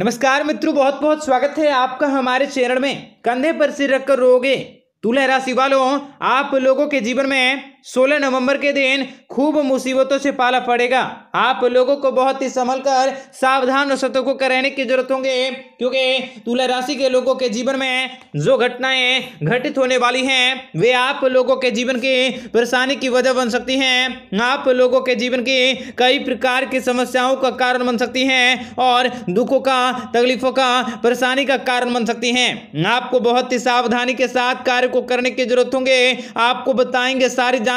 नमस्कार मित्रों बहुत बहुत स्वागत है आपका हमारे चैनल में कंधे पर सिर रखकर रोगे तुला राशि वालों आप लोगों के जीवन में 16 नवंबर के दिन खूब मुसीबतों से पाला पड़ेगा आप लोगों को बहुत ही संभल कर सावधान और सतर्क कर रहने की जरूरत होंगे क्योंकि तुला राशि के लोगों के जीवन में जो घटनाएं घटित होने वाली हैं वे आप लोगों के जीवन की परेशानी की वजह बन सकती हैं आप लोगों के जीवन की कई प्रकार की समस्याओं का कारण बन सकती हैं और दुखों का तकलीफों का परेशानी का कारण बन सकती हैं आपको बहुत ही सावधानी के साथ कार्य को करने की जरूरत होंगे आपको बताएंगे सारी जान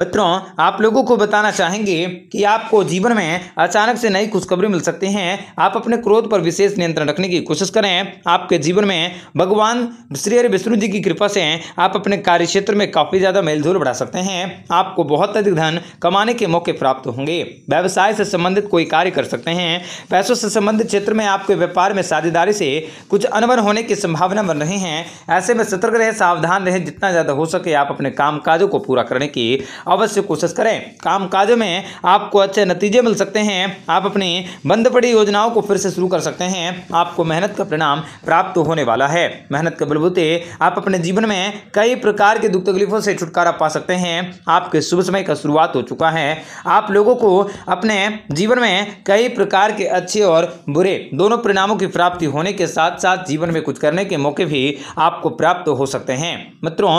मित्रों आप लोगों को बताना चाहेंगे कि आपको जीवन में अचानक से नई खुशखबरी मिल सकती हैं आप अपने क्रोध पर विशेष नियंत्रण रखने की कोशिश करें आपके जीवन में भगवान श्री हरि विष्णु जी की कृपा से आप अपने कार्य क्षेत्र में काफ़ी ज़्यादा मेलजोल बढ़ा सकते हैं आपको बहुत अधिक धन कमाने के मौके प्राप्त होंगे व्यवसाय से संबंधित कोई कार्य कर सकते हैं पैसों से संबंधित क्षेत्र में आपके व्यापार में साझेदारी से कुछ अनबन होने की संभावना बन रही हैं ऐसे में सतर्क रहें सावधान रहें जितना ज़्यादा हो सके आप अपने काम को पूरा करने की अवश्य कोशिश करें काम काज में आपको अच्छे नतीजे मिल सकते हैं आप अपनी बंद पड़ी योजनाओं को फिर से शुरू कर सकते हैं आपको मेहनत का परिणाम प्राप्त होने वाला है मेहनत के बलबूते आप अपने जीवन में कई प्रकार के दुख तकलीफों से छुटकारा पा सकते हैं आपके शुभ समय का शुरुआत हो चुका है आप लोगों को अपने जीवन में कई प्रकार के अच्छे और बुरे दोनों परिणामों की प्राप्ति होने के साथ साथ जीवन में कुछ करने के मौके भी आपको प्राप्त हो सकते हैं मित्रों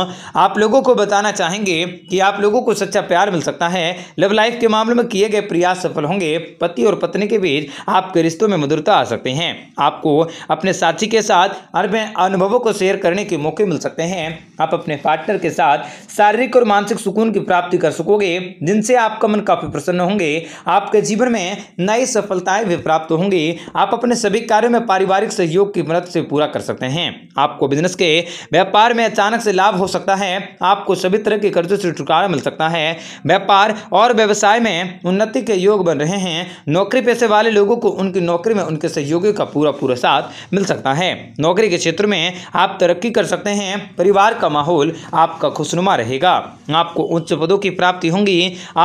आप लोगों को बताना चाहेंगे कि आप लोगों को सच्चा प्यार मिल सकता है लव लाइफ के मामले में किए गए प्रयास सफल होंगे पति और पत्नी के बीच आपके रिश्तों में मधुरता आ सकते हैं आपको अपने साथी के साथ अनुभवों को शेयर करने के मौके मिल सकते हैं आप अपने पार्टनर के साथ शारीरिक और मानसिक सुकून की प्राप्ति कर सकोगे जिनसे आपका मन काफी प्रसन्न होंगे आपके जीवन में नई सफलताएं भी प्राप्त होंगी आप अपने सभी कार्यों में पारिवारिक सहयोग की मदद से पूरा कर सकते हैं आपको बिजनेस के व्यापार में अचानक से लाभ हो सकता है आपको सभी तरह के कर्जों से छुटकारा मिल सकता है रहा है व्यापार और व्यवसाय में उन्नति के योग बन रहे हैं नौकरी पैसे वाले लोगों को उनकी नौकरी में उनके सहयोगियों का पूरा पूरा साथ मिल सकता है नौकरी के क्षेत्र में आप तरक्की कर सकते हैं परिवार का माहौल आपका खुशनुमा रहेगा आपको उच्च पदों की प्राप्ति होंगी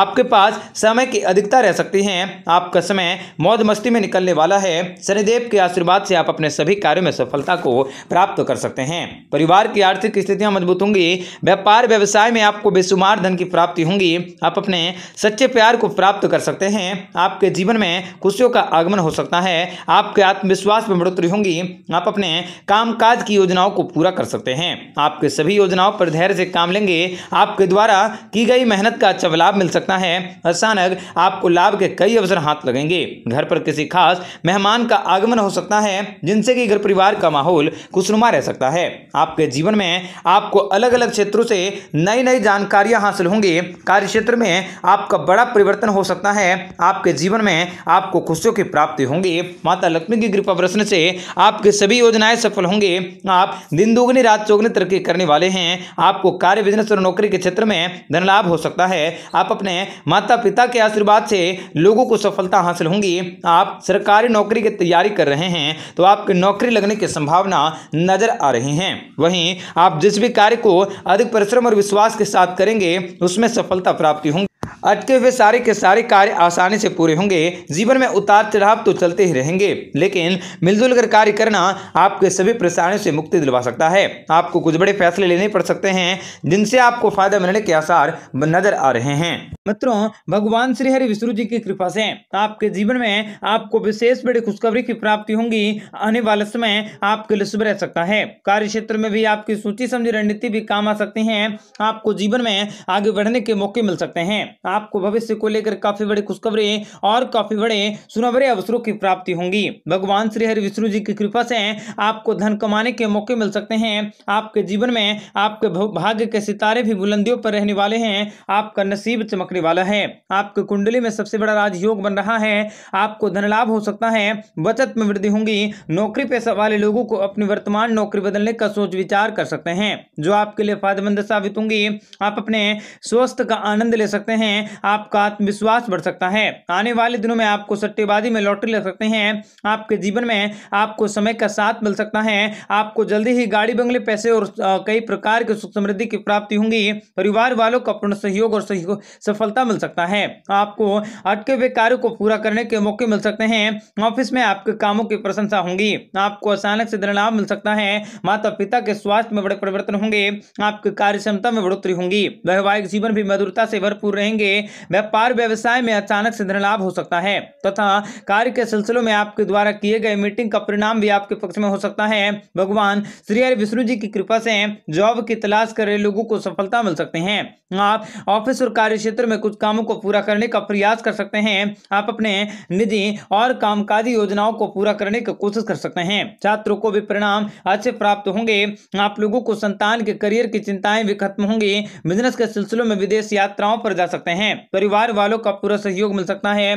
आपके पास समय की अधिकता रह सकती है आपका समय मौज मस्ती में निकलने वाला है शनिदेव के आशीर्वाद से आप अपने सभी कार्यों में सफलता को प्राप्त कर सकते हैं परिवार की आर्थिक स्थितियां मजबूत होंगी व्यापार व्यवसाय में आपको बेसुमार धन की प्राप्ति प्राप्ति होंगी आप अपने सच्चे प्यार को प्राप्त कर सकते हैं आपके जीवन में खुशियों का आगमन हो सकता है आपके आत्मविश्वास में बढ़ोतरी होंगी आप अपने कामकाज की योजनाओं को पूरा कर सकते हैं आपके सभी योजनाओं पर धैर्य से काम लेंगे आपके द्वारा की गई मेहनत का अच्छा लाभ मिल सकता है अचानक आपको लाभ के कई अवसर हाथ लगेंगे घर पर किसी खास मेहमान का आगमन हो सकता है जिनसे कि घर परिवार का माहौल खुशनुमा रह सकता है आपके जीवन में आपको अलग अलग क्षेत्रों से नई नई जानकारियां हासिल होंगी कार्य क्षेत्र में आपका बड़ा परिवर्तन हो सकता है आपके जीवन में आपको खुशियों की प्राप्ति होंगी माता लक्ष्मी की कृपा प्रश्न से आपके सभी योजनाएं सफल होंगे आप दिन दोगुनी रात चौगनी तरक्की करने वाले हैं आपको कार्य बिजनेस और नौकरी के क्षेत्र में धन लाभ हो सकता है आप अपने माता पिता के आशीर्वाद से लोगों को सफलता हासिल होंगी आप सरकारी नौकरी की तैयारी कर रहे हैं तो आपकी नौकरी लगने की संभावना नजर आ रही है वहीं आप जिस भी कार्य को अधिक परिश्रम और विश्वास के साथ करेंगे उसमें इसमें सफलता प्राप्ति होंगी अटके हुए सारे के सारे कार्य आसानी से पूरे होंगे जीवन में उतार चढ़ाव तो चलते ही रहेंगे लेकिन मिलजुल कर कार्य करना आपके सभी परेशानियों से मुक्ति दिलवा सकता है आपको कुछ बड़े फैसले लेने पड़ सकते हैं जिनसे आपको फायदा मिलने के आसार नजर आ रहे हैं मित्रों भगवान श्री हरि विष्णु जी की कृपा से आपके जीवन में आपको विशेष बड़ी खुशखबरी की प्राप्ति होंगी आने वाले समय आपके लिए शुभ रह सकता है कार्य क्षेत्र में भी आपकी सोची समझी रणनीति भी काम आ सकती है आपको जीवन में आगे बढ़ने के मौके मिल सकते हैं आपको भविष्य को लेकर काफी बड़ी खुशखबरी और काफी बड़े सुनवरे अवसरों की प्राप्ति होंगी भगवान श्री हरि विष्णु जी की कृपा से आपको धन कमाने के मौके मिल सकते हैं आपके जीवन में आपके भाग्य के सितारे भी बुलंदियों पर रहने वाले हैं आपका नसीब चमकने वाला है आपके कुंडली में सबसे बड़ा राजयोग बन रहा है आपको धन लाभ हो सकता है बचत में वृद्धि होंगी नौकरी पेशा वाले लोगों को अपनी वर्तमान नौकरी बदलने का सोच विचार कर सकते हैं जो आपके लिए फायदेमंद साबित होंगी आप अपने स्वास्थ्य का आनंद ले सकते हैं आपका आत्मविश्वास बढ़ सकता है आने वाले दिनों में आपको सट्टेबाजी में लॉटरी लग सकते हैं आपके जीवन में आपको समय का साथ मिल सकता है आपको जल्दी ही गाड़ी बंगले पैसे और कई प्रकार की सुख समृद्धि की प्राप्ति होंगी परिवार वालों का पूर्ण सहयोग और सहयोग सफलता मिल सकता है आपको अटके हुए कार्यो को पूरा करने के मौके मिल सकते हैं ऑफिस में आपके कामों की प्रशंसा होंगी आपको अचानक से धन लाभ मिल सकता है माता पिता के स्वास्थ्य में बड़े परिवर्तन होंगे आपकी कार्य क्षमता में बढ़ोतरी होंगी वैवाहिक जीवन भी मधुरता से भरपूर रहेंगे व्यापार व्यवसाय में अचानक से धनलाभ हो सकता है तथा कार्य के सिलसिलों में आपके द्वारा किए गए मीटिंग का परिणाम भी आपके पक्ष में हो सकता है भगवान श्री हरि विष्णु जी की कृपा से जॉब की तलाश कर रहे लोगों को सफलता मिल सकते हैं आप ऑफिस और कार्य क्षेत्र में कुछ कामों को पूरा करने का प्रयास कर सकते हैं आप अपने निजी और कामकाजी योजनाओं को पूरा करने की कोशिश कर सकते हैं छात्रों को भी परिणाम अच्छे प्राप्त होंगे आप लोगों को संतान के करियर की चिंताएं भी खत्म होंगी बिजनेस के सिलसिलों में विदेश यात्राओं पर जा सकते हैं हैं परिवार वालों का पूरा सहयोग मिल सकता है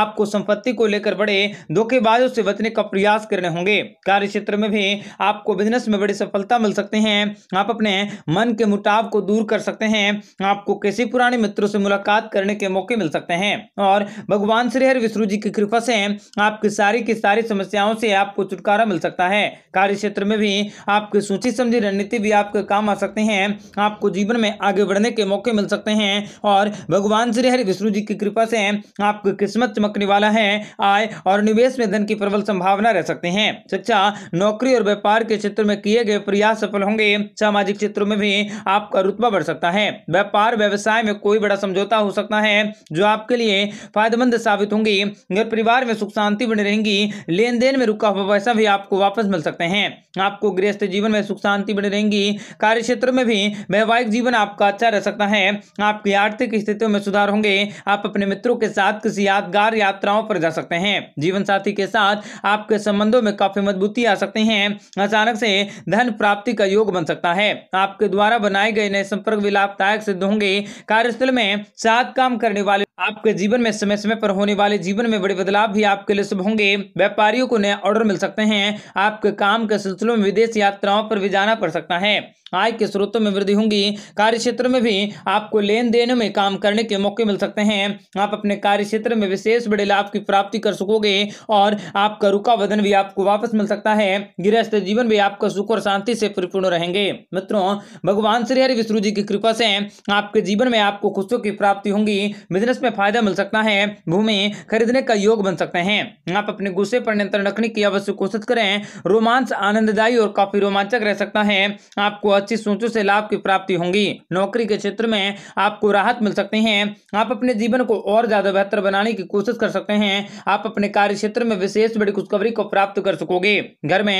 आपको संपत्ति को लेकर बड़े धोखेबाजों से बचने का प्रयास करने होंगे कार्य क्षेत्र में भी आपको बिजनेस में बड़ी सफलता मिल सकते हैं आप अपने मन के मुटाव को दूर कर सकते हैं आपको किसी पुराने मित्रों से मुलाकात करने के मौके मिल सकते हैं और भगवान श्रीहर विष्णु जी की कृपा से आपकी सारी की सारी समस्याओं से आपको छुटकारा मिल सकता है कार्य क्षेत्र में भी आपकी सोची समझी रणनीति भी आपके काम आ सकते हैं आपको जीवन में आगे बढ़ने के मौके मिल सकते हैं और भगवान श्री हरि विष्णु जी की कृपा से आपकी किस्मत चमकने वाला है आय और निवेश में धन की प्रबल संभावना रह सकते हैं शिक्षा नौकरी और व्यापार के क्षेत्र में किए गए प्रयास सफल होंगे सामाजिक क्षेत्रों में भी आपका रुतबा बढ़ सकता है व्यापार व्यवसाय में कोई बड़ा समझौता हो सकता है जो आपके लिए फायदेमंद साबित होंगी घर परिवार में सुख शांति बनी रहेंगी लेन देन में रुका हुआ पैसा भी आपको वापस मिल सकते हैं आपको गृहस्थ जीवन में सुख शांति बनी रहेंगी कार्य क्षेत्र में भी वैवाहिक जीवन आपका अच्छा रह सकता है आपकी आर्थिक स्थितियों में सुधार होंगे आप अपने मित्रों के साथ किसी यादगार यात्राओं पर जा सकते हैं जीवन साथी के साथ आपके संबंधों में काफी मजबूती आ सकती है अचानक से धन प्राप्ति का योग बन सकता है आपके द्वारा बनाए गए नए संपर्क भी लाभदायक सिद्ध होंगे कार्यस्थल में साथ काम करने वाले आपके जीवन में समय समय पर होने वाले जीवन में बड़े बदलाव भी आपके लिए शुभ होंगे व्यापारियों को नए ऑर्डर मिल सकते हैं आपके काम के सिलसिलों में विदेश यात्राओं पर भी जाना पड़ सकता है आय के स्रोतों में वृद्धि होगी कार्य क्षेत्र में भी आपको लेन देन में काम करने के मौके मिल सकते हैं आप अपने कार्य क्षेत्र में विशेष बड़े लाभ की प्राप्ति कर सकोगे और आपका रुका वजन भी आपको वापस मिल सकता है गृहस्थ जीवन भी आपका सुख और शांति से परिपूर्ण रहेंगे मित्रों भगवान श्री हरि विष्णु जी की कृपा से आपके जीवन में आपको खुशियों की प्राप्ति होंगी बिजनेस में में फायदा मिल सकता है भूमि खरीदने का योग बन सकते हैं आप अपने गुस्से पर नियंत्रण रखने की अवश्य कोशिश करें रोमांस आनंददायी और काफी रोमांचक रह सकता है आपको अच्छी सोचों से लाभ की प्राप्ति होंगी नौकरी के क्षेत्र में आपको राहत मिल सकती है आप अपने जीवन को और ज्यादा बेहतर बनाने की कोशिश कर सकते हैं आप अपने कार्य क्षेत्र में विशेष बड़ी खुशखबरी को प्राप्त कर सकोगे घर में